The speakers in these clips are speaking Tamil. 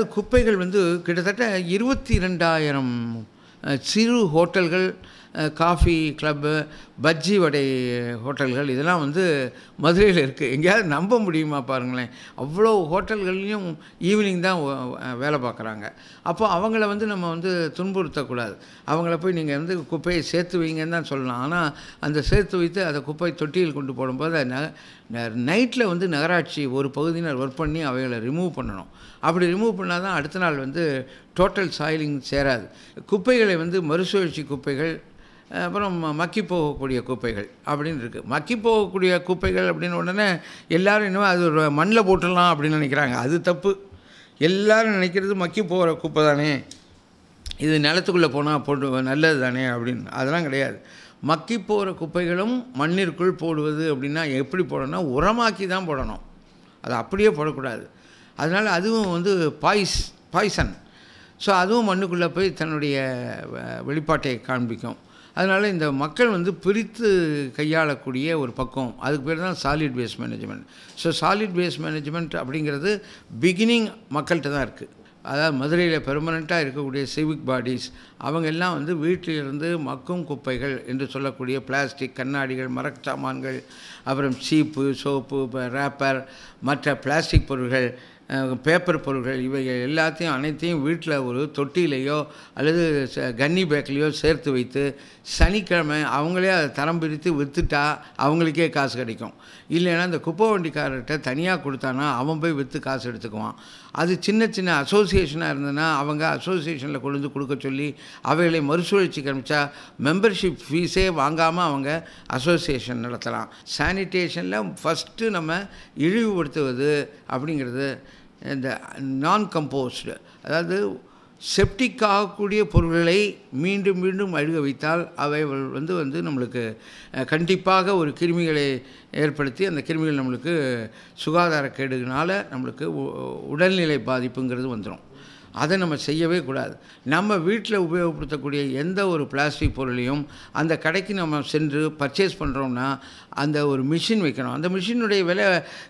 அதாவது குப்பைகள் வந்து கிட்டத்தட்ட இருபத்தி ரெண்டாயிரம் சிறு ஹோட்டல்கள் காஃபி கிளப்பு பஜ்ஜி வடை ஹோட்டல்கள் இதெல்லாம் வந்து மதுரையில் இருக்குது எங்கேயாவது நம்ப முடியுமா பாருங்களேன் அவ்வளோ ஹோட்டல்கள்லேயும் ஈவினிங் தான் வேலை பார்க்குறாங்க அப்போ அவங்கள வந்து நம்ம வந்து துன்புறுத்தக்கூடாது அவங்கள போய் நீங்கள் வந்து குப்பையை சேர்த்து வைங்கன்னு தான் சொல்லலாம் ஆனால் அந்த சேர்த்து வைத்து அதை குப்பை தொட்டியில் கொண்டு போடும்போது நைட்டில் வந்து நகராட்சி ஒரு பகுதியினர் ஒர்க் பண்ணி அவைகளை ரிமூவ் பண்ணணும் அப்படி ரிமூவ் பண்ணால் தான் அடுத்த நாள் வந்து டோட்டல் சாயிலிங் சேராது குப்பைகளை வந்து மறுசுழற்சி குப்பைகள் அப்புறம் மக்கி போகக்கூடிய குப்பைகள் அப்படின்னு இருக்குது மக்கி போகக்கூடிய குப்பைகள் அப்படின்னு உடனே எல்லோரும் இன்னும் அது ஒரு மண்ணில் போட்டுடலாம் அப்படின்னு நினைக்கிறாங்க அது தப்பு எல்லோரும் நினைக்கிறது மக்கி போகிற குப்பை தானே இது நிலத்துக்குள்ளே போனால் போட்டு நல்லது தானே அப்படின்னு அதெல்லாம் கிடையாது மக்கி போகிற குப்பைகளும் மண்ணிற்குள் போடுவது அப்படின்னா எப்படி போடணும்னா உரமாக்கி தான் போடணும் அது அப்படியே போடக்கூடாது அதனால் அதுவும் வந்து பாய்ஸ் பாய்சன் ஸோ அதுவும் மண்ணுக்குள்ளே போய் தன்னுடைய வெளிப்பாட்டை காண்பிக்கும் அதனால் இந்த மக்கள் வந்து பிரித்து கையாளக்கூடிய ஒரு பக்கம் அதுக்கு பேர் தான் solid waste management so solid waste management அப்படிங்கிறது பிகினிங் மக்கள்கிட்ட தான் இருக்குது அதாவது மதுரையில் பெர்மனண்ட்டாக இருக்கக்கூடிய சிவிக் பாடிஸ் அவங்க எல்லாம் வந்து வீட்டிலிருந்து மக்கும் குப்பைகள் என்று சொல்லக்கூடிய பிளாஸ்டிக் கண்ணாடிகள் மரச்சாமான்கள் அப்புறம் சீப்பு சோப்பு ரேப்பர் மற்ற பிளாஸ்டிக் பொருட்கள் பேப்பர் பொருட்கள் இவை எல்லாத்தையும் அனைத்தையும் வீட்டில் ஒரு தொட்டியிலையோ அல்லது கன்னி பேக்கிலையோ சேர்த்து வைத்து சனிக்கிழமை அவங்களே அதை தரம் பிரித்து விற்றுட்டா அவங்களுக்கே காசு கிடைக்கும் இல்லைன்னா இந்த குப்பை வண்டிக்காரர்கிட்ட தனியாக கொடுத்தானா அவன் போய் விற்று காசு எடுத்துக்குவான் அது சின்ன சின்ன அசோசியேஷனாக இருந்ததுன்னா அவங்க அசோசியேஷனில் கொண்டு கொடுக்க சொல்லி அவைகளை மறுசுழற்சி காமிச்சா மெம்பர்ஷிப் ஃபீஸே வாங்காமல் அவங்க அசோசியேஷன் நடத்தலாம் சானிடேஷனில் ஃபஸ்ட்டு நம்ம இழிவுபடுத்துவது அப்படிங்கிறது இந்த நான் கம்போஸ்டு அதாவது செப்டிக் ஆகக்கூடிய பொருள்களை மீண்டும் மீண்டும் அழுக வைத்தால் அவை வந்து வந்து நம்மளுக்கு கண்டிப்பாக ஒரு கிருமிகளை ஏற்படுத்தி அந்த கிருமிகள் நம்மளுக்கு சுகாதார கேடுனால நம்மளுக்கு உடல்நிலை பாதிப்புங்கிறது வந்துடும் அதை நம்ம செய்யவே கூடாது நம்ம வீட்டில் உபயோகப்படுத்தக்கூடிய எந்த ஒரு பிளாஸ்டிக் பொருளையும் அந்த கடைக்கு நம்ம சென்று பர்ச்சேஸ் பண்ணுறோம்னா அந்த ஒரு மிஷின் வைக்கணும் அந்த மிஷினுடைய விலை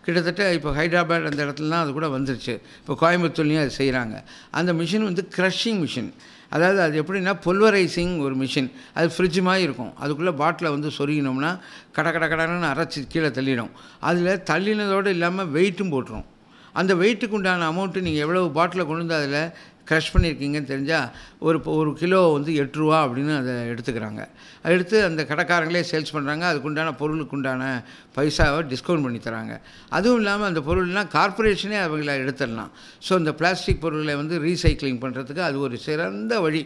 கிட்டத்தட்ட இப்போ ஹைதராபாத் அந்த இடத்துலலாம் அது கூட வந்துருச்சு இப்போ கோயம்புத்தூர்லேயும் அது செய்கிறாங்க அந்த மிஷின் வந்து க்ரஷிங் மிஷின் அதாவது அது எப்படின்னா பொல்வரைசிங் ஒரு மிஷின் அது ஃப்ரிட்ஜ் மாதிரி இருக்கும் அதுக்குள்ளே பாட்டிலை வந்து சொருகினோம்னா கட கட கடைன்னு அரைச்சி கீழே தள்ளிடும் அதில் தள்ளினதோடு இல்லாமல் வெயிட்டும் போட்டுரும் அந்த வெயிட்டுக்கு உண்டான அமௌண்ட்டு நீங்கள் எவ்வளோ பாட்டில் கொண்டு வந்து அதில் க்ரஷ் பண்ணியிருக்கீங்கன்னு தெரிஞ்சால் ஒரு ஒரு கிலோ வந்து எட்டு ரூபா அப்படின்னு அதை எடுத்துக்கிறாங்க எடுத்து அந்த கடைக்காரங்களே சேல்ஸ் பண்ணுறாங்க அதுக்குண்டான பொருளுக்கு உண்டான பைசாவை டிஸ்கவுண்ட் பண்ணி தராங்க அதுவும் இல்லாமல் அந்த பொருள்லாம் கார்பரேஷனே அவங்கள எடுத்துடலாம் ஸோ இந்த பிளாஸ்டிக் பொருளை வந்து ரீசைக்கிளிங் பண்ணுறதுக்கு அது ஒரு சிறந்த வழி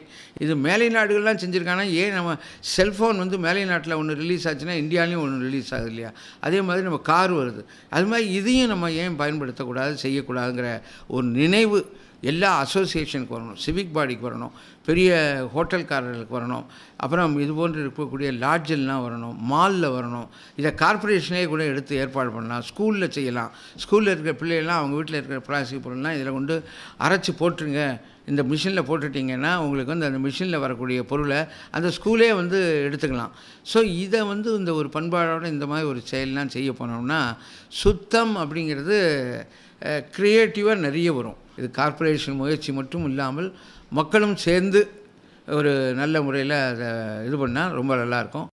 இது மேலை நாடுகள்லாம் செஞ்சுருக்காங்கன்னா ஏன் நம்ம செல்ஃபோன் வந்து மேலை நாட்டில் ஒன்று ரிலீஸ் ஆச்சுன்னா இந்தியாலையும் ஒன்று ரிலீஸ் ஆகுது இல்லையா அதே மாதிரி நம்ம கார் வருது அது மாதிரி இதையும் நம்ம ஏன் பயன்படுத்தக்கூடாது செய்யக்கூடாதுங்கிற ஒரு நினைவு எல்லா அசோசியேஷனுக்கு வரணும் சிவிக் பாடிக்கு வரணும் பெரிய ஹோட்டல்காரர்களுக்கு வரணும் அப்புறம் இது போன்று இருக்கக்கூடிய லாட்ஜில்லாம் வரணும் மாலில் வரணும் இதை கார்பரேஷனே கூட எடுத்து ஏற்பாடு பண்ணலாம் ஸ்கூலில் செய்யலாம் ஸ்கூலில் இருக்கிற பிள்ளைகள்லாம் அவங்க வீட்டில் இருக்கிற பிளாஸ்டிக் பொருள்லாம் இதில் கொண்டு அரைச்சி போட்டுருங்க இந்த மிஷினில் போட்டுட்டிங்கன்னா உங்களுக்கு வந்து அந்த மிஷினில் வரக்கூடிய பொருளை அந்த ஸ்கூலே வந்து எடுத்துக்கலாம் ஸோ இதை வந்து இந்த ஒரு பண்பாடோட இந்த மாதிரி ஒரு செயல்லாம் செய்ய போனோம்னா சுத்தம் அப்படிங்கிறது க்ரியேட்டிவாக நிறைய வரும் இது கார்ப்பரேஷன் முயற்சி மட்டும் இல்லாமல் மக்களும் சேர்ந்து ஒரு நல்ல முறையில் அதை இது பண்ணால் ரொம்ப நல்லாயிருக்கும்